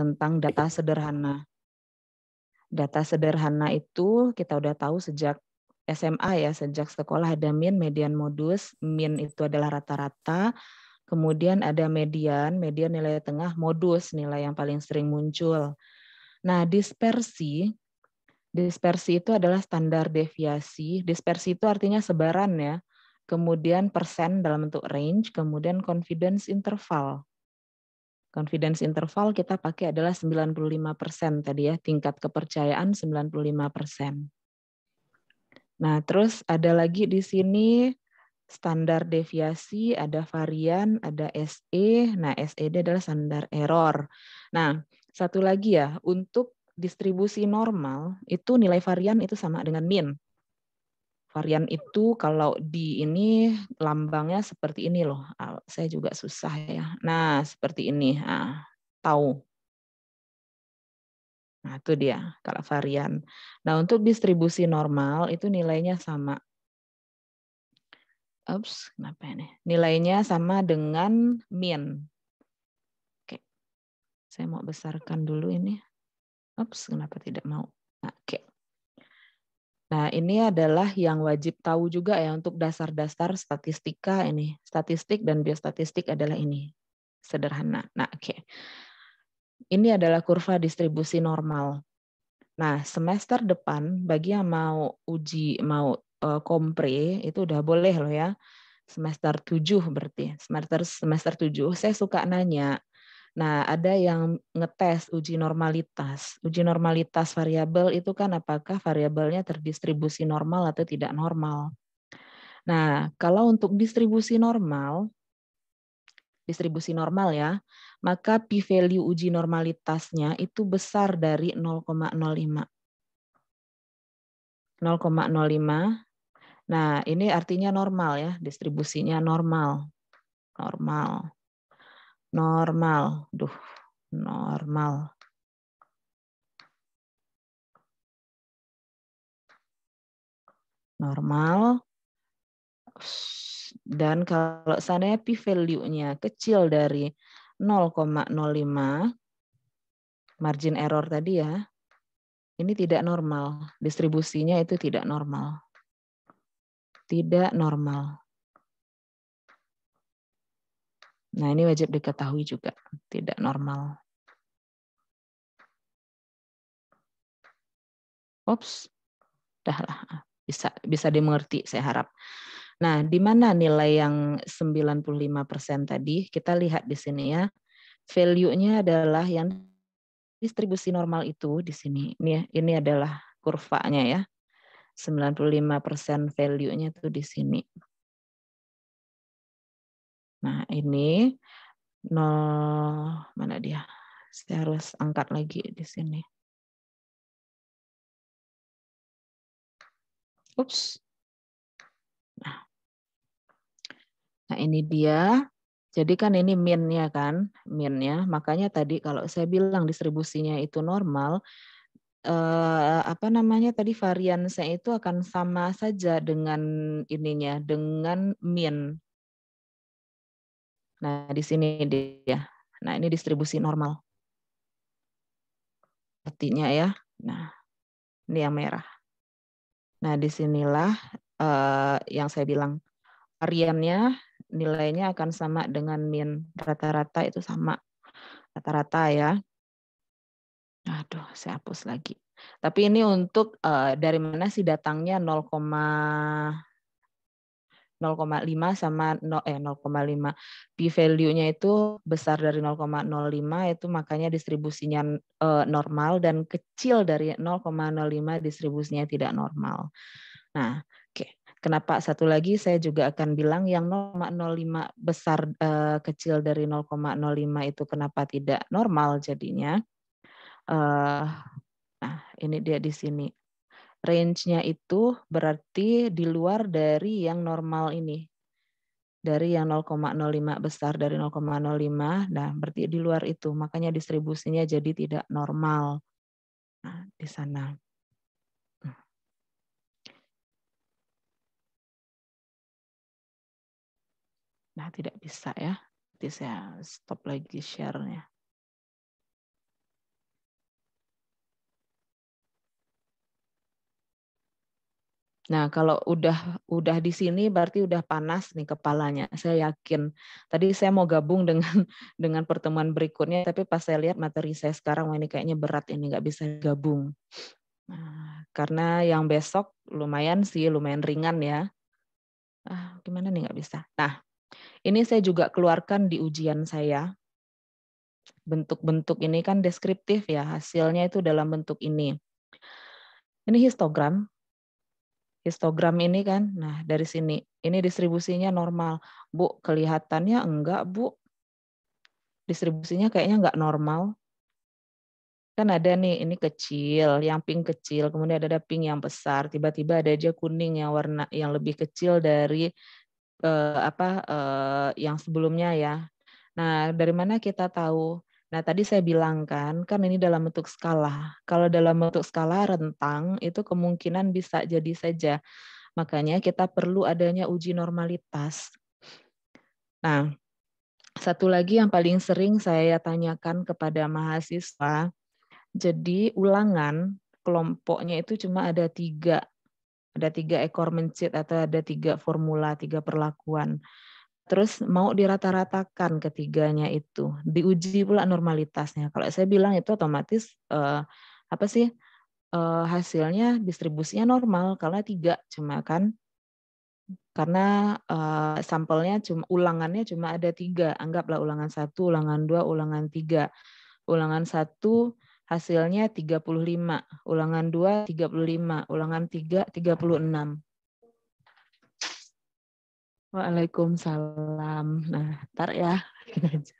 tentang iya. data sederhana. Data sederhana itu kita udah tahu sejak SMA ya, sejak sekolah ada min, median modus. Min itu adalah rata-rata. Kemudian ada median, median nilai tengah, modus nilai yang paling sering muncul. Nah, dispersi Dispersi itu adalah standar deviasi. Dispersi itu artinya sebaran ya. Kemudian persen dalam bentuk range, kemudian confidence interval confidence interval kita pakai adalah 95% tadi ya, tingkat kepercayaan 95%. Nah, terus ada lagi di sini standar deviasi, ada varian, ada SE. Nah, se ini adalah standar error. Nah, satu lagi ya, untuk distribusi normal itu nilai varian itu sama dengan min varian itu kalau di ini lambangnya seperti ini loh. Ah, saya juga susah ya. Nah, seperti ini. Nah, tahu. Nah, itu dia kalau varian. Nah, untuk distribusi normal itu nilainya sama. Ups, kenapa ini? Nilainya sama dengan mean. Oke. Saya mau besarkan dulu ini. Ups, kenapa tidak mau? Oke. Nah, ini adalah yang wajib tahu juga ya untuk dasar-dasar statistika ini. Statistik dan biostatistik adalah ini. Sederhana. Nah, oke. Okay. Ini adalah kurva distribusi normal. Nah, semester depan bagi yang mau uji mau eh, kompre itu udah boleh loh ya. Semester 7 berarti. Semester semester 7 saya suka nanya Nah, ada yang ngetes uji normalitas. Uji normalitas variabel itu kan apakah variabelnya terdistribusi normal atau tidak normal. Nah, kalau untuk distribusi normal, distribusi normal ya, maka p-value uji normalitasnya itu besar dari 0,05. 0,05. Nah, ini artinya normal ya, distribusinya normal. Normal normal. Duh, normal. Normal. Dan kalau seandainya p value-nya kecil dari 0,05 margin error tadi ya. Ini tidak normal. Distribusinya itu tidak normal. Tidak normal. Nah, ini wajib diketahui juga, tidak normal. Ops, dah ah, bisa, bisa dimengerti saya harap. Nah, di mana nilai yang 95% tadi, kita lihat di sini ya, value-nya adalah yang distribusi normal itu di sini. Ini, ini adalah kurvanya ya, 95% value-nya itu di sini. Nah, ini nol mana dia? Saya harus angkat lagi di sini. Ups. Nah. nah, ini dia. Jadi kan ini minnya kan, minnya. Makanya tadi kalau saya bilang distribusinya itu normal, eh, apa namanya tadi variansnya itu akan sama saja dengan ininya, dengan min Nah, di sini dia. Nah, ini distribusi normal. Artinya ya. Nah, ini yang merah. Nah, disinilah uh, yang saya bilang variannya nilainya akan sama dengan min rata-rata itu sama rata-rata ya. Aduh, saya hapus lagi. Tapi ini untuk uh, dari mana sih datangnya 0, 0,5 sama 0, eh 0,5 p value-nya itu besar dari 0,05 itu makanya distribusinya eh, normal dan kecil dari 0,05 distribusinya tidak normal. Nah, oke. Okay. Kenapa satu lagi saya juga akan bilang yang 0,05 besar eh, kecil dari 0,05 itu kenapa tidak normal jadinya? Eh, nah, ini dia di sini range-nya itu berarti di luar dari yang normal ini. Dari yang 0,05 besar dari 0,05, nah berarti di luar itu. Makanya distribusinya jadi tidak normal. Nah, di sana. Nah, tidak bisa ya. Nanti saya stop lagi share-nya. Nah, kalau udah udah di sini berarti udah panas nih kepalanya. Saya yakin. Tadi saya mau gabung dengan dengan pertemuan berikutnya, tapi pas saya lihat materi saya sekarang, wah ini kayaknya berat ini nggak bisa gabung. Nah, karena yang besok lumayan sih, lumayan ringan ya. Ah, gimana nih nggak bisa. Nah, ini saya juga keluarkan di ujian saya. Bentuk-bentuk ini kan deskriptif ya, hasilnya itu dalam bentuk ini. Ini histogram, histogram ini kan. Nah, dari sini ini distribusinya normal. Bu, kelihatannya enggak, Bu. Distribusinya kayaknya enggak normal. Kan ada nih, ini kecil, yang pink kecil, kemudian ada, pink yang besar, tiba-tiba ada aja kuning yang warna yang lebih kecil dari eh, apa eh, yang sebelumnya ya. Nah, dari mana kita tahu Nah, tadi saya bilang kan, kan ini dalam bentuk skala. Kalau dalam bentuk skala rentang, itu kemungkinan bisa jadi saja. Makanya kita perlu adanya uji normalitas. Nah, satu lagi yang paling sering saya tanyakan kepada mahasiswa, jadi ulangan kelompoknya itu cuma ada tiga. Ada tiga ekor mencit atau ada tiga formula, tiga perlakuan. Terus mau dirata-ratakan ketiganya itu, diuji pula normalitasnya. Kalau saya bilang itu otomatis eh, apa sih eh, hasilnya distribusinya normal karena tiga cuma kan karena uh, sampelnya cuma ulangannya cuma ada tiga anggaplah ulangan satu ulangan dua ulangan tiga ulangan satu hasilnya 35 ulangan dua 35 ulangan tiga 36 Waalaikumsalam. Nah, tar ya. Gitu aja.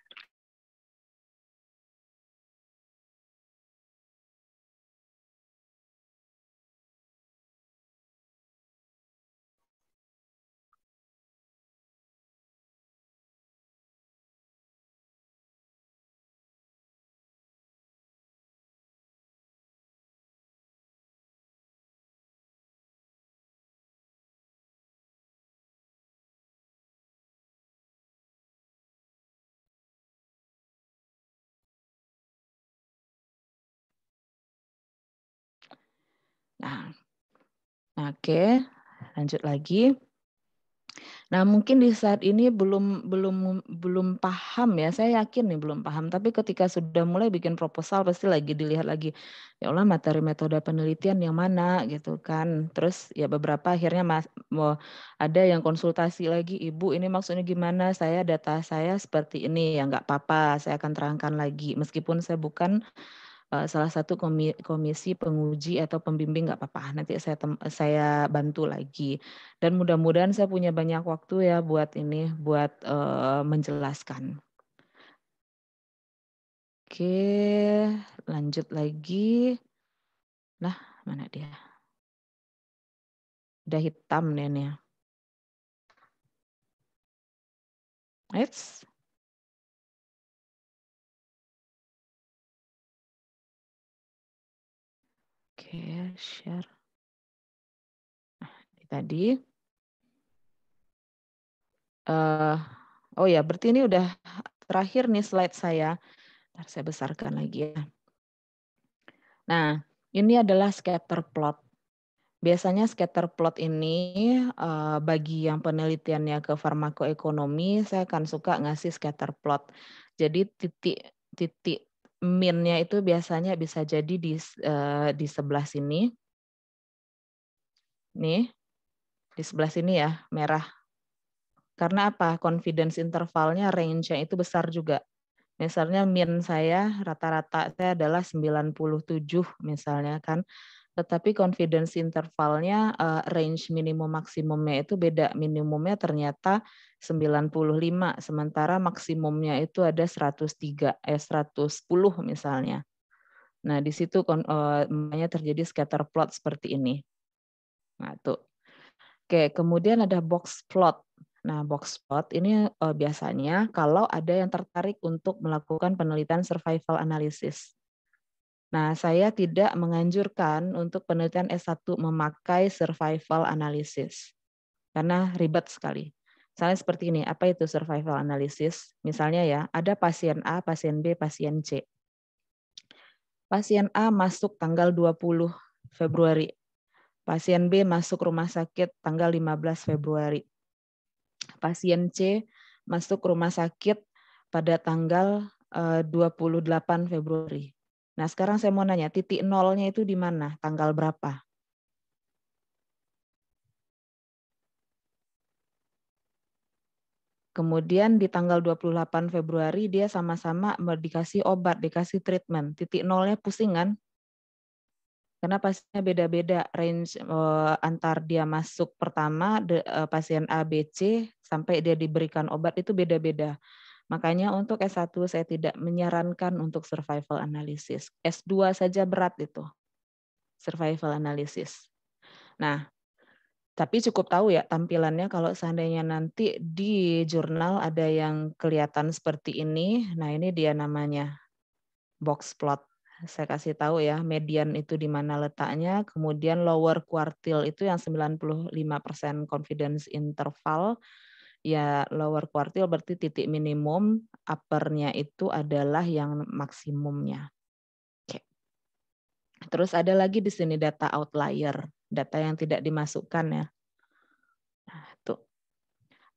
Nah, oke, lanjut lagi. Nah, mungkin di saat ini belum belum belum paham ya. Saya yakin nih belum paham, tapi ketika sudah mulai bikin proposal pasti lagi dilihat lagi. Ya Allah, materi metode penelitian yang mana gitu kan. Terus ya beberapa akhirnya mas, mau ada yang konsultasi lagi, Ibu, ini maksudnya gimana? Saya data saya seperti ini ya nggak apa-apa, saya akan terangkan lagi meskipun saya bukan Eh, salah satu komisi penguji atau pembimbing nggak apa-apa nanti saya saya bantu lagi dan mudah-mudahan saya punya banyak waktu ya buat ini buat uh, menjelaskan oke lanjut lagi nah mana dia udah hitam nih ya it's Oke, share. Nah, tadi. Uh, oh ya, berarti ini udah terakhir nih slide saya. Ntar saya besarkan lagi ya. Nah, ini adalah scatter plot. Biasanya scatter plot ini uh, bagi yang penelitiannya ke farmakoekonomi, saya akan suka ngasih scatter plot. Jadi titik titik minnya itu biasanya bisa jadi di uh, di sebelah sini. Nih. Di sebelah sini ya, merah. Karena apa? Confidence intervalnya range-nya itu besar juga. Misalnya min saya rata-rata saya adalah 97 misalnya kan tetapi confidence intervalnya uh, range minimum maksimumnya itu beda minimumnya ternyata 95 sementara maksimumnya itu ada 103 eh 110 misalnya nah di situ uh, terjadi scatter plot seperti ini nah tuh oke kemudian ada box plot Nah, box plot ini uh, biasanya kalau ada yang tertarik untuk melakukan penelitian survival analysis. Nah, saya tidak menganjurkan untuk penelitian S1 memakai survival analysis karena ribet sekali. Misalnya seperti ini, apa itu survival analysis? Misalnya ya, ada pasien A, pasien B, pasien C. Pasien A masuk tanggal 20 Februari. Pasien B masuk rumah sakit tanggal 15 Februari. Pasien C masuk rumah sakit pada tanggal 28 eh, Februari Nah, sekarang saya mau nanya, titik nolnya itu di mana? Tanggal berapa? Kemudian di tanggal 28 Februari dia sama-sama dikasih obat, dikasih treatment. Titik nolnya pusing kan? Karena pasiennya beda-beda range eh, antar dia masuk pertama de, eh, pasien ABC sampai dia diberikan obat itu beda-beda. Makanya untuk S1 saya tidak menyarankan untuk survival analysis. S2 saja berat itu. Survival analysis. Nah, tapi cukup tahu ya tampilannya kalau seandainya nanti di jurnal ada yang kelihatan seperti ini, nah ini dia namanya box plot. Saya kasih tahu ya, median itu di mana letaknya, kemudian lower quartile itu yang 95% confidence interval, ya lower quartile berarti titik minimum, uppernya itu adalah yang maksimumnya. Oke. Terus ada lagi di sini data outlier, data yang tidak dimasukkan ya. Nah, tuh.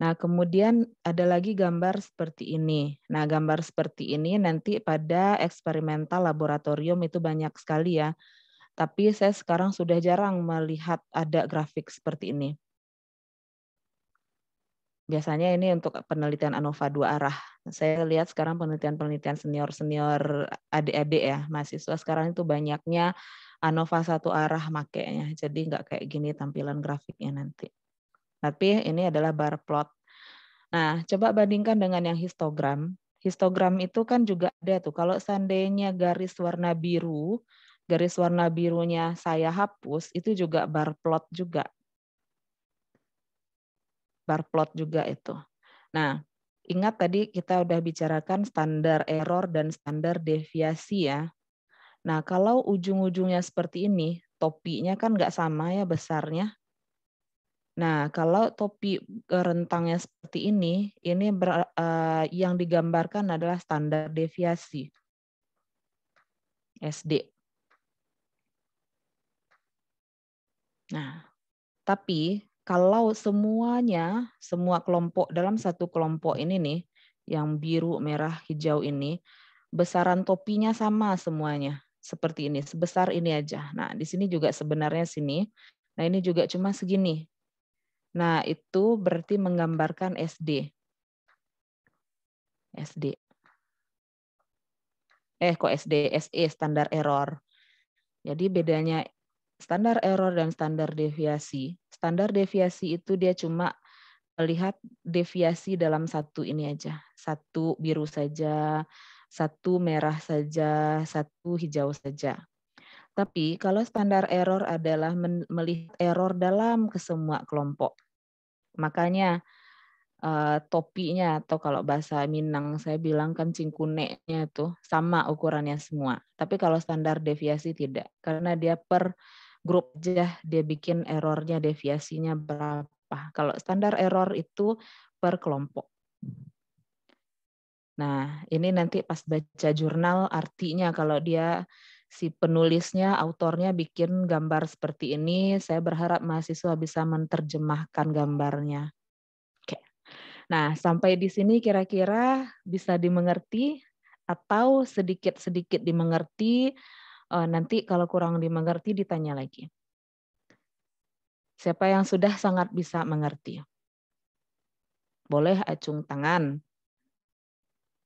Nah, kemudian ada lagi gambar seperti ini. Nah, gambar seperti ini nanti pada eksperimental laboratorium itu banyak sekali ya. Tapi saya sekarang sudah jarang melihat ada grafik seperti ini biasanya ini untuk penelitian ANOVA dua arah. Saya lihat sekarang penelitian-penelitian senior-senior adik-adik ya, mahasiswa sekarang itu banyaknya ANOVA satu arah makanya, Jadi nggak kayak gini tampilan grafiknya nanti. Tapi ini adalah bar plot. Nah, coba bandingkan dengan yang histogram. Histogram itu kan juga ada tuh. Kalau seandainya garis warna biru, garis warna birunya saya hapus, itu juga bar plot juga bar plot juga itu. Nah, ingat tadi kita udah bicarakan standar error dan standar deviasi ya. Nah, kalau ujung-ujungnya seperti ini, topinya kan nggak sama ya besarnya. Nah, kalau topi e, rentangnya seperti ini, ini ber, eh, yang digambarkan adalah standar deviasi. SD. Nah, tapi kalau semuanya, semua kelompok dalam satu kelompok ini nih, yang biru, merah, hijau ini, besaran topinya sama semuanya. Seperti ini, sebesar ini aja. Nah, di sini juga sebenarnya sini. Nah, ini juga cuma segini. Nah, itu berarti menggambarkan SD. SD. Eh, kok SD? SE, standar error. Jadi bedanya standar error dan standar deviasi standar deviasi itu dia cuma melihat deviasi dalam satu ini aja, satu biru saja, satu merah saja, satu hijau saja. Tapi kalau standar error adalah melihat error dalam kesemua kelompok. Makanya eh, topinya atau kalau bahasa Minang saya bilang kan cingkuneknya tuh sama ukurannya semua. Tapi kalau standar deviasi tidak karena dia per grup aja dia bikin errornya, deviasinya berapa. Kalau standar error itu per kelompok. Nah, ini nanti pas baca jurnal artinya kalau dia si penulisnya, autornya bikin gambar seperti ini, saya berharap mahasiswa bisa menerjemahkan gambarnya. Oke. Nah, sampai di sini kira-kira bisa dimengerti atau sedikit-sedikit dimengerti Eh, nanti kalau kurang dimengerti ditanya lagi. Siapa yang sudah sangat bisa mengerti? Boleh acung tangan.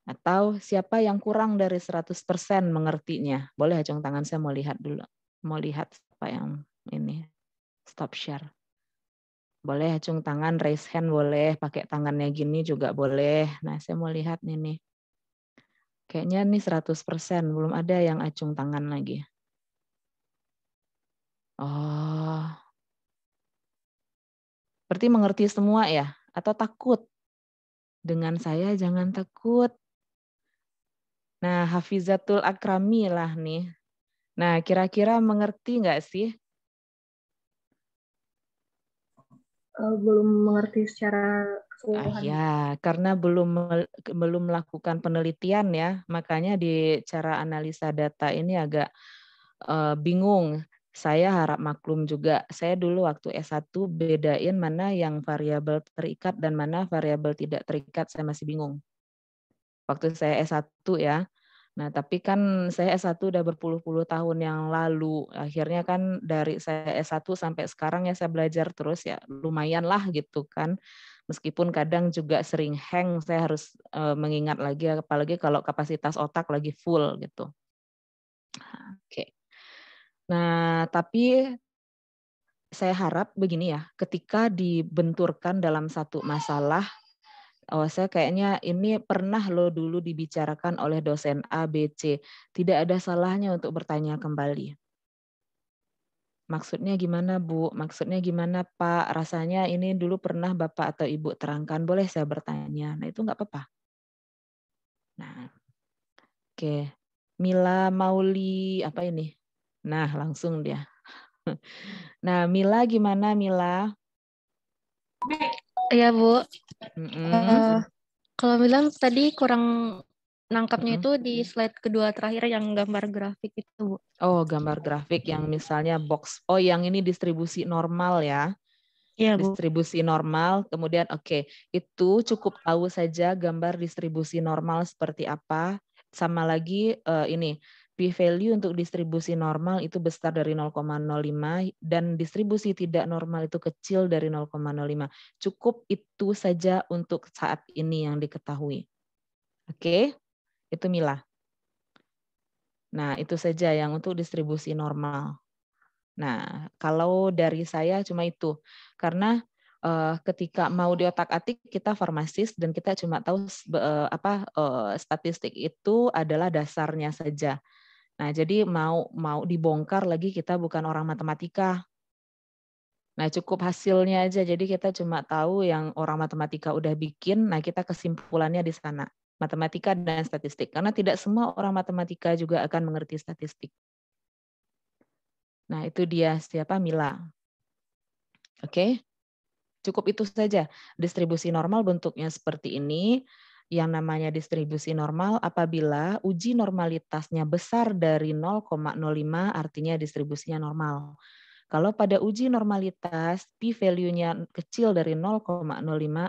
Atau siapa yang kurang dari 100% mengertinya? Boleh acung tangan, saya mau lihat dulu. Mau lihat siapa yang ini. Stop share. Boleh acung tangan, raise hand boleh, pakai tangannya gini juga boleh. Nah, saya mau lihat ini. nih. Kayaknya ini 100%, belum ada yang acung tangan lagi. Oh. Berarti mengerti semua ya? Atau takut? Dengan saya jangan takut. Nah, Hafizatul Akrami lah nih. Nah, kira-kira mengerti nggak sih? Eh, belum mengerti secara Ah, ya, karena belum belum melakukan penelitian ya, makanya di cara analisa data ini agak uh, bingung. Saya harap maklum juga. Saya dulu waktu S1 bedain mana yang variabel terikat dan mana variabel tidak terikat, saya masih bingung. Waktu saya S1 ya. Nah, tapi kan saya S1 udah berpuluh-puluh tahun yang lalu. Akhirnya kan dari saya S1 sampai sekarang ya saya belajar terus ya lumayan lah gitu kan meskipun kadang juga sering hang saya harus eh, mengingat lagi apalagi kalau kapasitas otak lagi full gitu oke okay. nah tapi saya harap begini ya ketika dibenturkan dalam satu masalah oh saya kayaknya ini pernah lo dulu dibicarakan oleh dosen A, B, C. Tidak ada salahnya untuk bertanya kembali. Maksudnya gimana Bu? Maksudnya gimana Pak? Rasanya ini dulu pernah Bapak atau Ibu terangkan. Boleh saya bertanya? Nah itu nggak apa-apa. Nah, oke. Mila Mauli, apa ini? Nah, langsung dia. Nah, Mila gimana Mila? Iya Bu. Mm -hmm. uh, kalau bilang tadi kurang nangkapnya mm -hmm. itu di slide kedua terakhir yang gambar grafik itu, Bu. Oh, gambar grafik yang misalnya box. Oh, yang ini distribusi normal ya. Iya, Bu. Distribusi normal, kemudian oke, okay, itu cukup tahu saja gambar distribusi normal seperti apa. Sama lagi uh, ini p-value untuk distribusi normal itu besar dari 0,05 dan distribusi tidak normal itu kecil dari 0,05. Cukup itu saja untuk saat ini yang diketahui. Oke. Okay? Itu Mila. Nah, itu saja yang untuk distribusi normal. Nah, kalau dari saya cuma itu. Karena uh, ketika mau di otak atik kita farmasis dan kita cuma tahu uh, apa uh, statistik itu adalah dasarnya saja. Nah, jadi mau mau dibongkar lagi kita bukan orang matematika. Nah, cukup hasilnya aja. Jadi kita cuma tahu yang orang matematika udah bikin, nah kita kesimpulannya di sana matematika dan statistik karena tidak semua orang matematika juga akan mengerti statistik. Nah, itu dia siapa Mila. Oke. Okay. Cukup itu saja. Distribusi normal bentuknya seperti ini. Yang namanya distribusi normal apabila uji normalitasnya besar dari 0,05 artinya distribusinya normal. Kalau pada uji normalitas p-value-nya kecil dari 0,05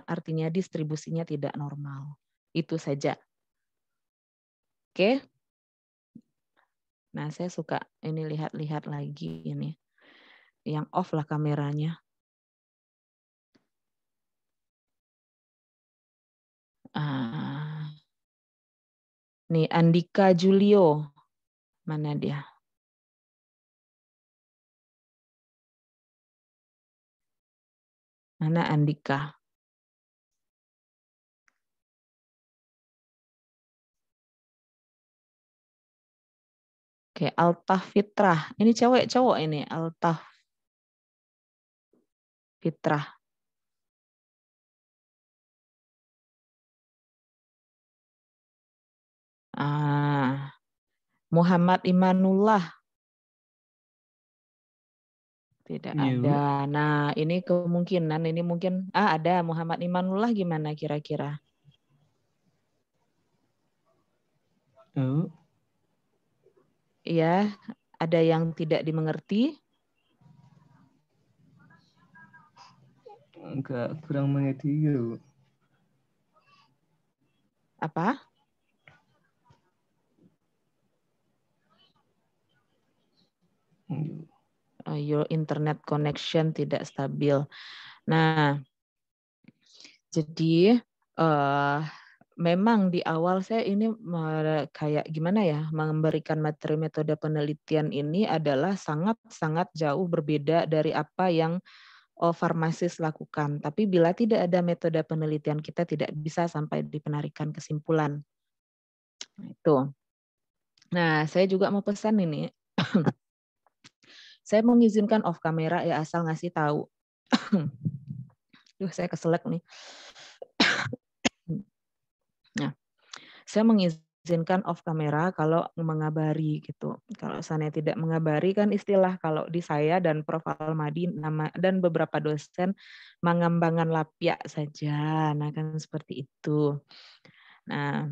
artinya distribusinya tidak normal. Itu saja. Oke. Nah, saya suka ini lihat-lihat lagi ini. Yang off lah kameranya. Ah. Nih Andika Julio. Mana dia? Mana Andika? Oke, Alta Fitrah. Ini cewek cowok ini, Alta Fitrah. Ah, Muhammad Imanullah. Tidak Yuh. Iya. ada. Nah, ini kemungkinan ini mungkin ah ada Muhammad Imanullah gimana kira-kira? Oh ya ada yang tidak dimengerti enggak kurang mengerti yuk apa uh, your internet connection tidak stabil nah jadi uh, memang di awal saya ini kayak gimana ya memberikan materi metode penelitian ini adalah sangat-sangat jauh berbeda dari apa yang oh, farmasis lakukan. Tapi bila tidak ada metode penelitian kita tidak bisa sampai di penarikan kesimpulan. Nah, itu. Nah, saya juga mau pesan ini. saya mengizinkan off kamera ya asal ngasih tahu. Duh, saya keselak nih. Nah, saya mengizinkan off kamera kalau mengabari gitu. Kalau saya tidak mengabari kan istilah kalau di saya dan Prof Almadi nama dan beberapa dosen mengembangkan lapia saja. Nah, kan seperti itu. Nah,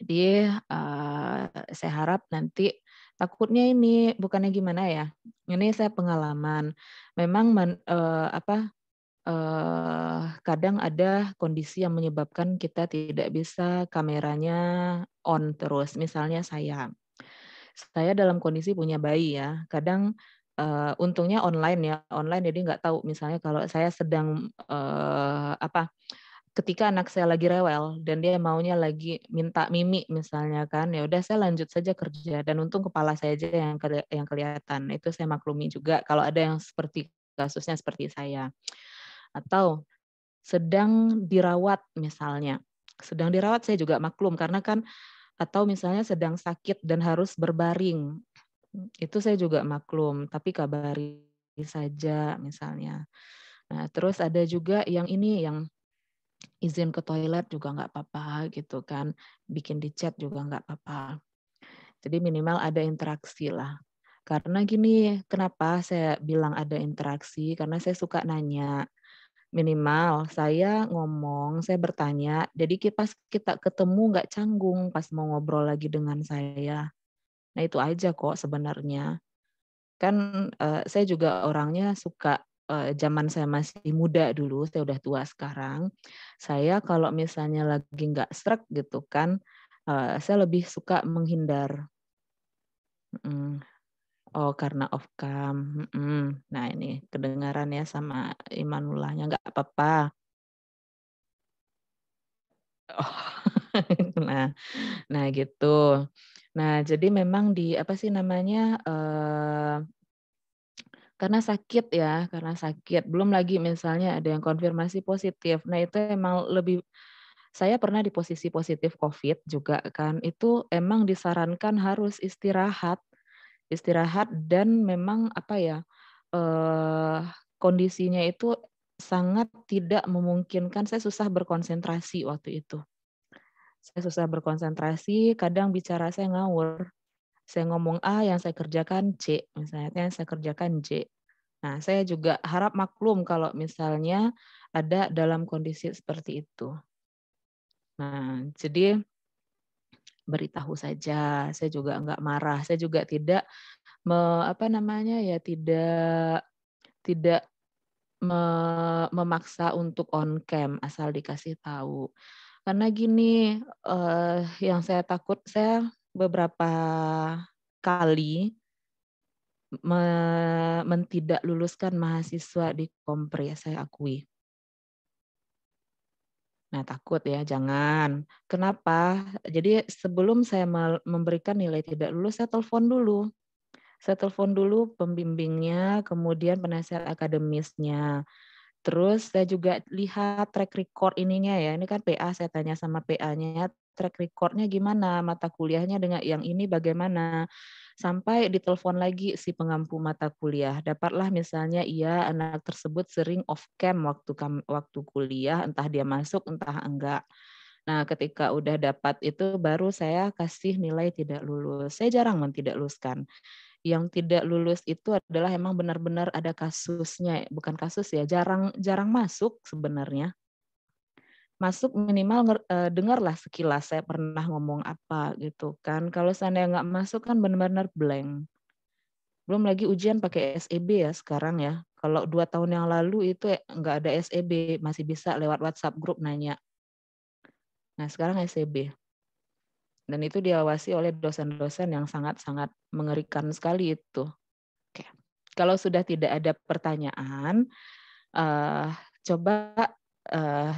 jadi uh, saya harap nanti takutnya ini bukannya gimana ya. Ini saya pengalaman. Memang men, uh, apa eh, kadang ada kondisi yang menyebabkan kita tidak bisa kameranya on terus. Misalnya saya, saya dalam kondisi punya bayi ya. Kadang eh, untungnya online ya, online jadi nggak tahu. Misalnya kalau saya sedang eh, apa? ketika anak saya lagi rewel dan dia maunya lagi minta mimi misalnya kan ya udah saya lanjut saja kerja dan untung kepala saya aja yang yang kelihatan itu saya maklumi juga kalau ada yang seperti kasusnya seperti saya atau sedang dirawat misalnya. Sedang dirawat saya juga maklum karena kan atau misalnya sedang sakit dan harus berbaring. Itu saya juga maklum, tapi kabari saja misalnya. Nah, terus ada juga yang ini yang izin ke toilet juga nggak apa-apa gitu kan, bikin di chat juga nggak apa-apa. Jadi minimal ada interaksi lah. Karena gini, kenapa saya bilang ada interaksi? Karena saya suka nanya minimal saya ngomong, saya bertanya. Jadi pas kita ketemu nggak canggung pas mau ngobrol lagi dengan saya. Nah itu aja kok sebenarnya. Kan uh, saya juga orangnya suka eh, zaman saya masih muda dulu, saya udah tua sekarang. Saya kalau misalnya lagi nggak stroke gitu kan, eh, saya lebih suka menghindar. Oh, karena Ofcam. Mm Nah, ini kedengaran ya sama Imanullahnya. Nggak apa-apa. Oh. nah, nah gitu. Nah, jadi memang di apa sih namanya? Uh, karena sakit ya, karena sakit. Belum lagi misalnya ada yang konfirmasi positif. Nah, itu emang lebih saya pernah di posisi positif COVID juga kan. Itu emang disarankan harus istirahat istirahat dan memang apa ya eh, kondisinya itu sangat tidak memungkinkan saya susah berkonsentrasi waktu itu saya susah berkonsentrasi kadang bicara saya ngawur saya ngomong A yang saya kerjakan C misalnya yang saya kerjakan J nah saya juga harap maklum kalau misalnya ada dalam kondisi seperti itu nah jadi beritahu saja. Saya juga enggak marah. Saya juga tidak me, apa namanya ya tidak tidak me, memaksa untuk on cam asal dikasih tahu. Karena gini eh, yang saya takut saya beberapa kali me, mentidak luluskan mahasiswa di kompre saya akui Nah, takut ya, jangan. Kenapa? Jadi sebelum saya memberikan nilai tidak lulus, saya telepon dulu. Saya telepon dulu pembimbingnya, kemudian penasihat akademisnya. Terus saya juga lihat track record ininya ya. Ini kan PA, saya tanya sama PA-nya, track recordnya gimana, mata kuliahnya dengan yang ini bagaimana. Sampai ditelepon lagi si pengampu mata kuliah. Dapatlah misalnya ia anak tersebut sering off cam waktu waktu kuliah, entah dia masuk entah enggak. Nah, ketika udah dapat itu baru saya kasih nilai tidak lulus. Saya jarang tidak luluskan. Yang tidak lulus itu adalah emang benar-benar ada kasusnya, bukan kasus ya, jarang jarang masuk sebenarnya masuk minimal uh, dengarlah sekilas saya pernah ngomong apa gitu kan. Kalau saya nggak masuk kan benar-benar blank. Belum lagi ujian pakai SEB ya sekarang ya. Kalau dua tahun yang lalu itu ya nggak ada SEB, masih bisa lewat WhatsApp grup nanya. Nah sekarang SEB. Dan itu diawasi oleh dosen-dosen yang sangat-sangat mengerikan sekali itu. Oke. Kalau sudah tidak ada pertanyaan, uh, coba uh,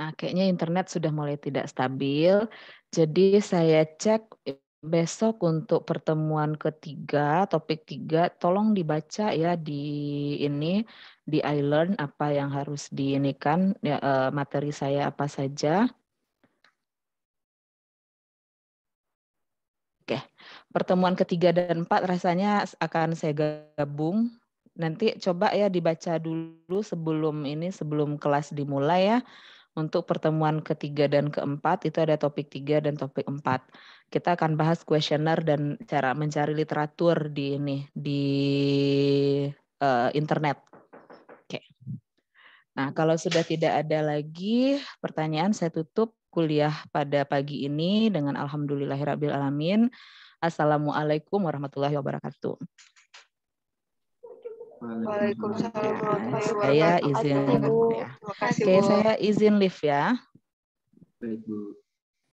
Nah, kayaknya internet sudah mulai tidak stabil. Jadi saya cek besok untuk pertemuan ketiga, topik tiga, tolong dibaca ya di ini di iLearn apa yang harus diinikan ya, eh, materi saya apa saja. Oke, pertemuan ketiga dan empat rasanya akan saya gabung. Nanti coba ya dibaca dulu sebelum ini sebelum kelas dimulai ya. Untuk pertemuan ketiga dan keempat itu ada topik tiga dan topik empat. Kita akan bahas kuesioner dan cara mencari literatur di ini di uh, internet. Oke. Okay. Nah, kalau sudah tidak ada lagi pertanyaan, saya tutup kuliah pada pagi ini dengan alhamdulillahirabbil alamin. Assalamualaikum warahmatullahi wabarakatuh. Waalaikumsalam Saya izin ya. Oke, saya izin lift ya. Baik, Bu.